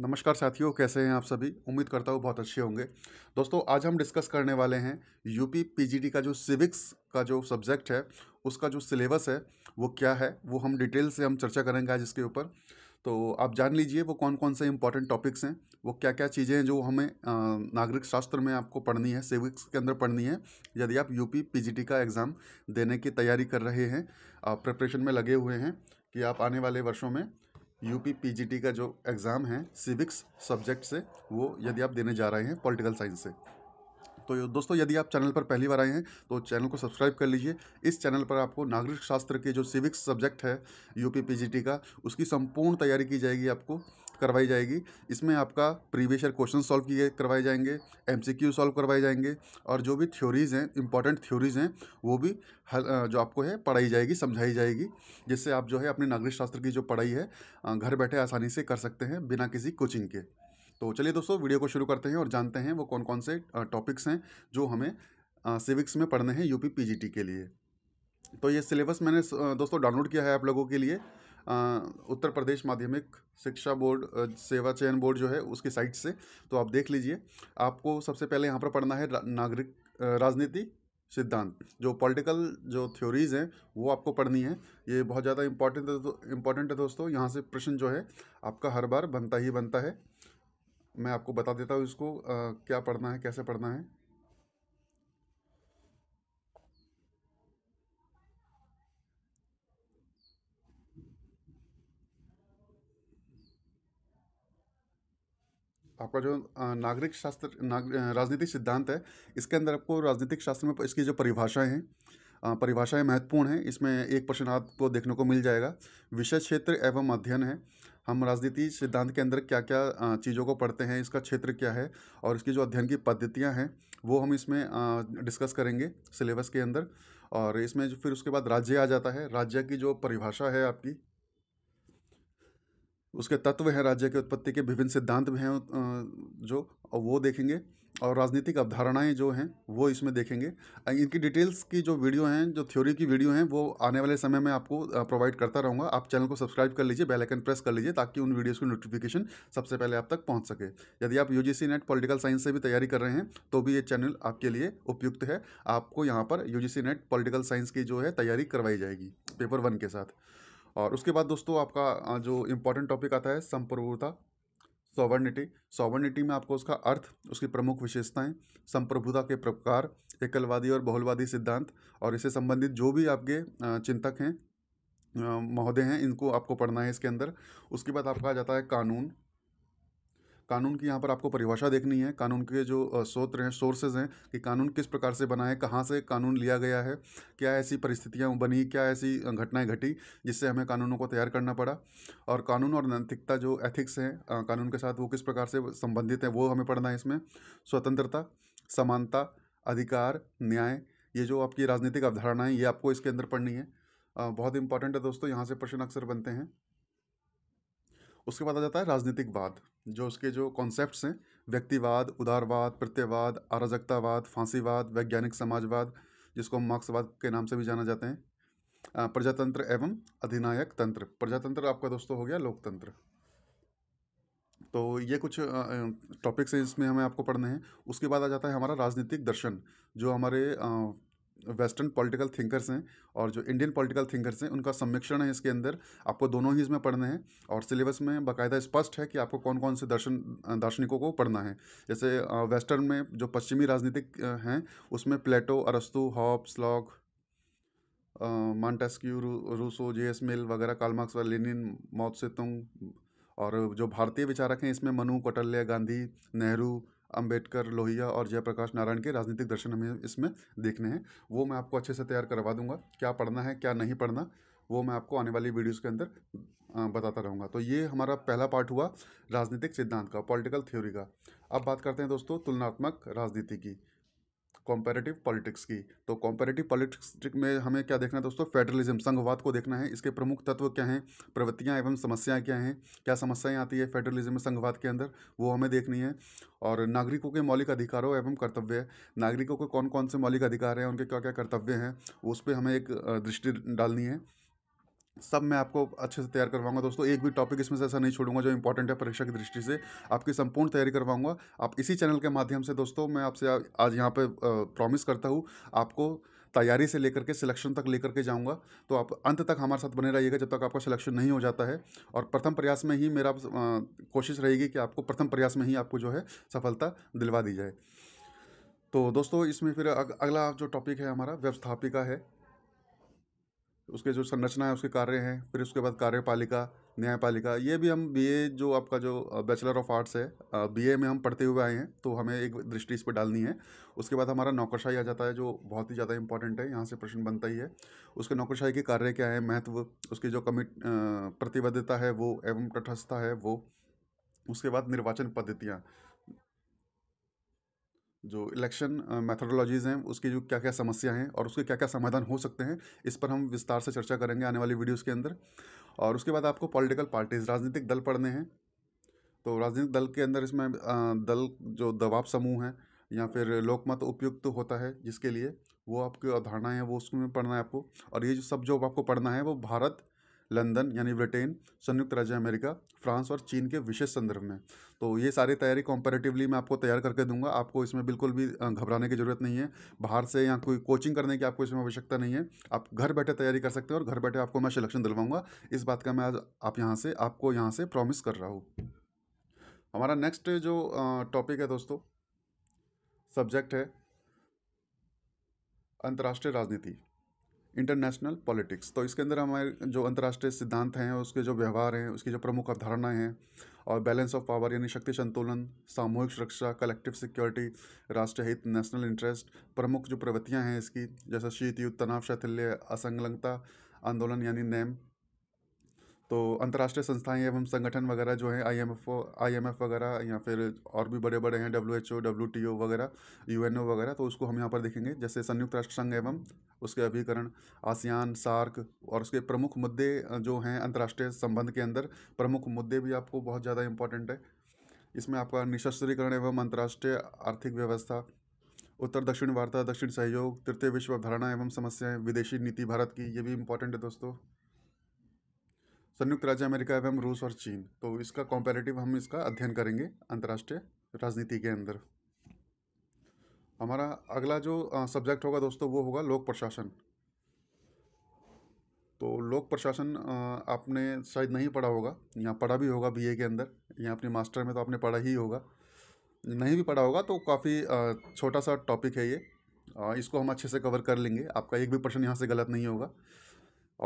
नमस्कार साथियों कैसे हैं आप सभी उम्मीद करता हूँ बहुत अच्छे होंगे दोस्तों आज हम डिस्कस करने वाले हैं यूपी पीजीटी का जो सिविक्स का जो सब्जेक्ट है उसका जो सिलेबस है वो क्या है वो हम डिटेल से हम चर्चा करेंगे आज इसके ऊपर तो आप जान लीजिए वो कौन कौन से इंपॉर्टेंट टॉपिक्स हैं वो क्या क्या चीज़ें हैं जो हमें नागरिक शास्त्र में आपको पढ़नी है सिविक्स के अंदर पढ़नी है यदि आप यूपी पीजीटी का एग्ज़ाम देने की तैयारी कर रहे हैं आप प्रिपरेशन में लगे हुए हैं कि आप आने वाले वर्षों में यूपी पीजीटी का जो एग्ज़ाम है सिविक्स सब्जेक्ट से वो यदि आप देने जा रहे हैं पॉलिटिकल साइंस से तो दोस्तों यदि आप चैनल पर पहली बार आए हैं तो चैनल को सब्सक्राइब कर लीजिए इस चैनल पर आपको नागरिक शास्त्र के जो सिविक्स सब्जेक्ट है यूपी पीजीटी का उसकी संपूर्ण तैयारी की जाएगी आपको करवाई जाएगी इसमें आपका प्रीवियस ईयर क्वेश्चन सॉल्व किए करवाए जाएंगे एम सी क्यू सॉल्व करवाए जाएंगे और जो भी थ्योरीज़ हैं इंपॉर्टेंट थ्योरीज़ हैं वो भी जो आपको है पढ़ाई जाएगी समझाई जाएगी जिससे आप जो है अपने नागरिक शास्त्र की जो पढ़ाई है घर बैठे आसानी से कर सकते हैं बिना किसी कोचिंग के तो चलिए दोस्तों वीडियो को शुरू करते हैं और जानते हैं वो कौन कौन से टॉपिक्स हैं जो हमें सिविक्स में पढ़ने हैं यूपी पीजीटी के लिए तो ये सिलेबस मैंने दोस्तों डाउनलोड किया है आप लोगों के लिए उत्तर प्रदेश माध्यमिक शिक्षा बोर्ड सेवा चयन बोर्ड जो है उसकी साइट से तो आप देख लीजिए आपको सबसे पहले यहाँ पर पढ़ना है नागरिक राजनीति सिद्धांत जो पॉलिटिकल जो थ्योरीज हैं वो आपको पढ़नी है ये बहुत ज़्यादा इम्पॉर्टेंट है तो, इम्पॉर्टेंट है दोस्तों यहाँ से प्रश्न जो है आपका हर बार बनता ही बनता है मैं आपको बता देता हूँ इसको आ, क्या पढ़ना है कैसे पढ़ना है आपका जो नागरिक शास्त्र नाग, राजनीतिक सिद्धांत है इसके अंदर आपको राजनीतिक शास्त्र में इसकी जो परिभाषाएं हैं परिभाषाएं महत्वपूर्ण हैं इसमें एक प्रश्न आपको देखने को मिल जाएगा विषय क्षेत्र एवं अध्ययन है हम राजनीति सिद्धांत के अंदर क्या क्या चीज़ों को पढ़ते हैं इसका क्षेत्र क्या है और इसकी जो अध्ययन की पद्धतियाँ हैं वो हम इसमें डिस्कस करेंगे सिलेबस के अंदर और इसमें जो फिर उसके बाद राज्य आ जाता है राज्य की जो परिभाषा है आपकी उसके तत्व हैं राज्य के उत्पत्ति के विभिन्न सिद्धांत हैं जो और वो देखेंगे और राजनीतिक अवधारणाएं जो हैं वो इसमें देखेंगे इनकी डिटेल्स की जो वीडियो हैं जो थ्योरी की वीडियो हैं वो आने वाले समय में आपको प्रोवाइड करता रहूँगा आप चैनल को सब्सक्राइब कर लीजिए बेल आइकन प्रेस कर लीजिए ताकि उन वीडियोस की नोटिफिकेशन सबसे पहले आप तक पहुँच सके यदि आप सी नेट पॉलिटिकल साइंस से भी तैयारी कर रहे हैं तो भी ये चैनल आपके लिए उपयुक्त है आपको यहाँ पर सी नेट पॉलिटिकल साइंस की जो है तैयारी करवाई जाएगी पेपर वन के साथ और उसके बाद दोस्तों आपका जो इम्पोर्टेंट टॉपिक आता है संप्रभुता सॉवर्निटी सॉवर्निटी में आपको उसका अर्थ उसकी प्रमुख विशेषताएं संप्रभुता के प्रकार एकलवादी और बहुलवादी सिद्धांत और इससे संबंधित जो भी आपके चिंतक हैं महोदय हैं इनको आपको पढ़ना है इसके अंदर उसके बाद आपका आ जाता है कानून कानून की यहाँ पर आपको परिभाषा देखनी है कानून के जो सोत्र हैं सोर्सेज हैं कि कानून किस प्रकार से बना है कहाँ से कानून लिया गया है क्या ऐसी परिस्थितियाँ बनी क्या ऐसी घटनाएँ घटी जिससे हमें कानूनों को तैयार करना पड़ा और कानून और नैतिकता जो एथिक्स हैं कानून के साथ वो किस प्रकार से संबंधित हैं वो हमें पढ़ना है इसमें स्वतंत्रता समानता अधिकार न्याय ये जो आपकी राजनीतिक अवधारणाएं ये आपको इसके अंदर पढ़नी है बहुत इंपॉर्टेंट है दोस्तों यहाँ से प्रश्न अक्सर बनते हैं उसके बाद आ जाता है राजनीतिकवाद जो उसके जो कॉन्सेप्ट हैं व्यक्तिवाद उदारवाद प्रत्ययवाद अराजकतावाद फांसीवाद वैज्ञानिक समाजवाद जिसको हम मार्क्सवाद के नाम से भी जाना जाते हैं प्रजातंत्र एवं अधिनायक तंत्र प्रजातंत्र आपका दोस्तों हो गया लोकतंत्र तो ये कुछ टॉपिक्स हैं जिसमें हमें आपको पढ़ने हैं उसके बाद आ जाता है हमारा राजनीतिक दर्शन जो हमारे वेस्टर्न पॉलिटिकल थिंकर्स हैं और जो इंडियन पॉलिटिकल थिंकर्स हैं उनका सम्मिश्रण है इसके अंदर आपको दोनों ही इसमें पढ़ने हैं और सिलेबस में बाकायदा स्पष्ट है कि आपको कौन कौन से दर्शन दार्शनिकों को पढ़ना है जैसे वेस्टर्न में जो पश्चिमी राजनीतिक हैं उसमें प्लेटो अरस्तु हॉब्स लॉक मांटेस्क्यू रू, रूसो जे एस मिल वगैरह कालमार्क्स व लेनिन मौत से और जो भारतीय विचारक हैं इसमें मनु कौटल्य गांधी नेहरू अंबेडकर लोहिया और जयप्रकाश नारायण के राजनीतिक दर्शन हमें इसमें देखने हैं वो मैं आपको अच्छे से तैयार करवा दूंगा क्या पढ़ना है क्या नहीं पढ़ना वो मैं आपको आने वाली वीडियोस के अंदर बताता रहूँगा तो ये हमारा पहला पार्ट हुआ राजनीतिक सिद्धांत का पॉलिटिकल थ्योरी का अब बात करते हैं दोस्तों तुलनात्मक राजनीति की कॉम्पेरेटिव पॉलिटिक्स की तो कॉम्पेरेटिव पॉलिटिक्स में हमें क्या देखना है दोस्तों फेडरलिज्म संघवाद को देखना है इसके प्रमुख तत्व क्या हैं प्रवृत्तियाँ एवं समस्याएँ क्या हैं क्या समस्याएँ आती है फेडरलिज्म में संघवाद के अंदर वो हमें देखनी है और नागरिकों के मौलिक अधिकारों एवं कर्तव्य नागरिकों के कौन कौन से मौलिक अधिकार हैं उनके क्या क्या कर्तव्य हैं उस पर हमें एक दृष्टि डालनी है सब मैं आपको अच्छे से तैयार करवाऊंगा दोस्तों एक भी टॉपिक इसमें से ऐसा नहीं छोड़ूंगा जो इंपॉर्टेंट है परीक्षा की दृष्टि से आपकी संपूर्ण तैयारी करवाऊंगा आप इसी चैनल के माध्यम से दोस्तों मैं आपसे आज यहाँ पे प्रॉमिस करता हूँ आपको तैयारी से लेकर के सिलेक्शन तक लेकर के जाऊंगा तो आप अंत तक हमारे साथ बने रहिएगा जब तक आपका सिलेक्शन नहीं हो जाता है और प्रथम प्रयास में ही मेरा कोशिश रहेगी कि आपको प्रथम प्रयास में ही आपको जो है सफलता दिलवा दी जाए तो दोस्तों इसमें फिर अगला जो टॉपिक है हमारा व्यवस्थापिका है उसके जो संरचना है उसके कार्य हैं फिर उसके बाद कार्यपालिका न्यायपालिका ये भी हम बीए जो आपका जो बैचलर ऑफ आर्ट्स है बीए में हम पढ़ते हुए आए हैं तो हमें एक दृष्टि इस पर डालनी है उसके बाद हमारा नौकरशाही आ जाता है जो बहुत ही ज़्यादा इंपॉर्टेंट है यहाँ से प्रश्न बनता ही है उसके नौकरशाही के कार्य क्या है महत्व उसकी जो कमिट प्रतिबद्धता है वो एवं तटस्थता है वो उसके बाद निर्वाचन पद्धतियाँ जो इलेक्शन मैथडोलॉजीज हैं उसकी जो क्या क्या समस्या हैं और उसके क्या क्या समाधान हो सकते हैं इस पर हम विस्तार से चर्चा करेंगे आने वाली वीडियोस के अंदर और उसके बाद आपको पॉलिटिकल पार्टीज़ राजनीतिक दल पढ़ने हैं तो राजनीतिक दल के अंदर इसमें दल जो दबाव समूह हैं या फिर लोकमत उपयुक्त तो होता है जिसके लिए वो आपकी अवधारणाएँ हैं वो उसमें पढ़ना है आपको और ये जो सब जो आपको पढ़ना है वो भारत लंदन यानी ब्रिटेन संयुक्त राज्य अमेरिका फ्रांस और चीन के विशेष संदर्भ में तो ये सारी तैयारी कॉम्पेरेटिवली मैं आपको तैयार करके दूंगा आपको इसमें बिल्कुल भी घबराने की ज़रूरत नहीं है बाहर से या कोई कोचिंग करने की आपको इसमें आवश्यकता नहीं है आप घर बैठे तैयारी कर सकते हैं और घर बैठे आपको मैं सिलेक्शन दिलवाऊंगा इस बात का मैं आज आप यहाँ से आपको यहाँ से प्रॉमिस कर रहा हूँ हमारा नेक्स्ट जो टॉपिक है दोस्तों सब्जेक्ट है अंतर्राष्ट्रीय राजनीति इंटरनेशनल पॉलिटिक्स तो इसके अंदर हमारे जो अंतर्राष्ट्रीय सिद्धांत हैं उसके जो व्यवहार हैं उसकी जो प्रमुख अवधारणाएं हैं और बैलेंस ऑफ पावर यानी शक्ति संतुलन सामूहिक सुरक्षा कलेक्टिव सिक्योरिटी राष्ट्रीय हित नेशनल इंटरेस्ट प्रमुख जो प्रवृत्तियाँ हैं इसकी जैसे शीत युद्ध तनाव शैथिल्य असंलग्नता आंदोलन यानी नेम तो अंतर्राष्ट्रीय संस्थाएं एवं संगठन वगैरह जो हैं I M F I M F वगैरह या फिर और भी बड़े बड़े हैं W H O W T O वगैरह यू एन ओ वगैरह तो उसको हम यहाँ पर देखेंगे जैसे संयुक्त राष्ट्र संघ एवं उसके अभिकरण आसियान सार्क और उसके प्रमुख मुद्दे जो हैं अंतर्राष्ट्रीय संबंध के अंदर प्रमुख मुद्दे भी आपको बहुत ज़्यादा इंपॉर्टेंट है इसमें आपका निशस्त्रीकरण एवं अंतर्राष्ट्रीय आर्थिक व्यवस्था उत्तर दक्षिण वार्ता दक्षिण सहयोग तृतीय विश्व अवधारणा एवं समस्याएं विदेशी नीति भारत की ये भी इंपॉर्टेंट है दोस्तों संयुक्त राज्य अमेरिका एवं रूस और चीन तो इसका कॉम्पेरेटिव हम इसका अध्ययन करेंगे अंतर्राष्ट्रीय राजनीति के अंदर हमारा अगला जो सब्जेक्ट होगा दोस्तों वो होगा लोक प्रशासन तो लोक प्रशासन आपने शायद नहीं पढ़ा होगा यहाँ पढ़ा भी होगा बीए के अंदर यहाँ अपने मास्टर में तो आपने पढ़ा ही होगा नहीं भी पढ़ा होगा तो काफ़ी छोटा सा टॉपिक है ये इसको हम अच्छे से कवर कर लेंगे आपका एक भी प्रश्न यहाँ से गलत नहीं होगा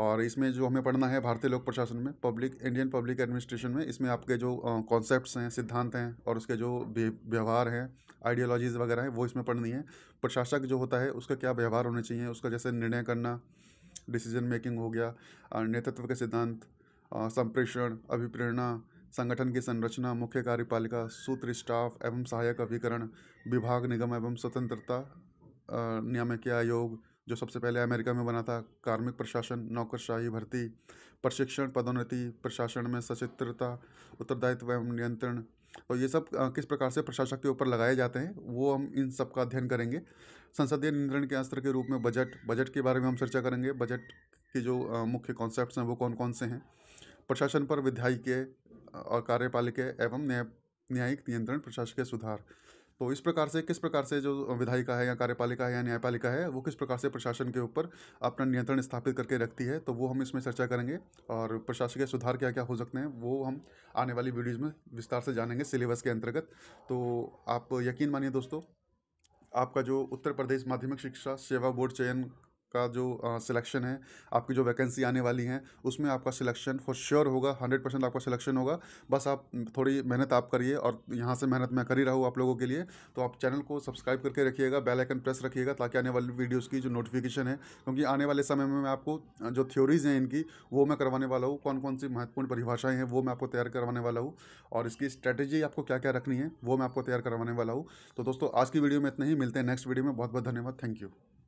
और इसमें जो हमें पढ़ना है भारतीय लोक प्रशासन में पब्लिक इंडियन पब्लिक एडमिनिस्ट्रेशन में इसमें आपके जो कॉन्सेप्ट्स हैं सिद्धांत हैं और उसके जो व्यवहार हैं आइडियोलॉजीज़ वगैरह हैं वो इसमें पढ़नी है प्रशासक जो होता है उसका क्या व्यवहार होना चाहिए उसका जैसे निर्णय करना डिसीजन मेकिंग हो गया नेतृत्व के सिद्धांत संप्रेषण अभिप्रेरणा संगठन की संरचना मुख्य कार्यपालिका सूत्र स्टाफ एवं सहायक अभिकरण विभाग निगम एवं स्वतंत्रता नियामक आयोग जो सबसे पहले अमेरिका में बना था कार्मिक प्रशासन नौकरशाही भर्ती प्रशिक्षण पदोन्नति प्रशासन में सचित्रता उत्तरदायित्व एवं नियंत्रण और ये सब किस प्रकार से प्रशासक के ऊपर लगाए जाते हैं वो हम इन सब का अध्ययन करेंगे संसदीय नियंत्रण के अस्त्र के रूप में बजट बजट के बारे में हम चर्चा करेंगे बजट के जो मुख्य कॉन्सेप्ट हैं वो कौन कौन से हैं प्रशासन पर विधायिके और कार्यपालिका एवं न्याय न्यायिक नियंत्रण प्रशासकीय सुधार तो इस प्रकार से किस प्रकार से जो विधायिका है या कार्यपालिका है या न्यायपालिका है वो किस प्रकार से प्रशासन के ऊपर अपना नियंत्रण स्थापित करके रखती है तो वो हम इसमें चर्चा करेंगे और प्रशासकीय सुधार क्या क्या हो सकते हैं वो हम आने वाली वीडियोज़ में विस्तार से जानेंगे सिलेबस के अंतर्गत तो आप यकीन मानिए दोस्तों आपका जो उत्तर प्रदेश माध्यमिक शिक्षा सेवा बोर्ड चयन का जो सिलेक्शन है आपकी जो वैकेंसी आने वाली हैं उसमें आपका सिलेक्शन फॉर श्योर होगा हंड्रेड परसेंट आपका सिलेक्शन होगा बस आप थोड़ी मेहनत आप करिए और यहाँ से मेहनत मैं कर ही रहा हूँ आप लोगों के लिए तो आप चैनल को सब्सक्राइब करके रखिएगा बेल आइकन प्रेस रखिएगा ताकि आने वाली वीडियोज़ की जो नोटिफिकेशन है क्योंकि आने वाले समय में मैं आपको जो थ्योरीज़ हैं इनकी वो मैं करवाने वाला हूँ कौन कौन सी महत्वपूर्ण परिभाषाएँ हैं वो मैं आपको तैयार करवाने वाला हूँ और इसकी स्ट्रैटेजी आपको क्या क्या रखनी है वो मैं आपको तैयार करवाने वाला हूँ तो दोस्तों आज की वीडियो में इतना ही मिलते हैं नेक्स्ट वीडियो में बहुत बहुत धन्यवाद थैंक यू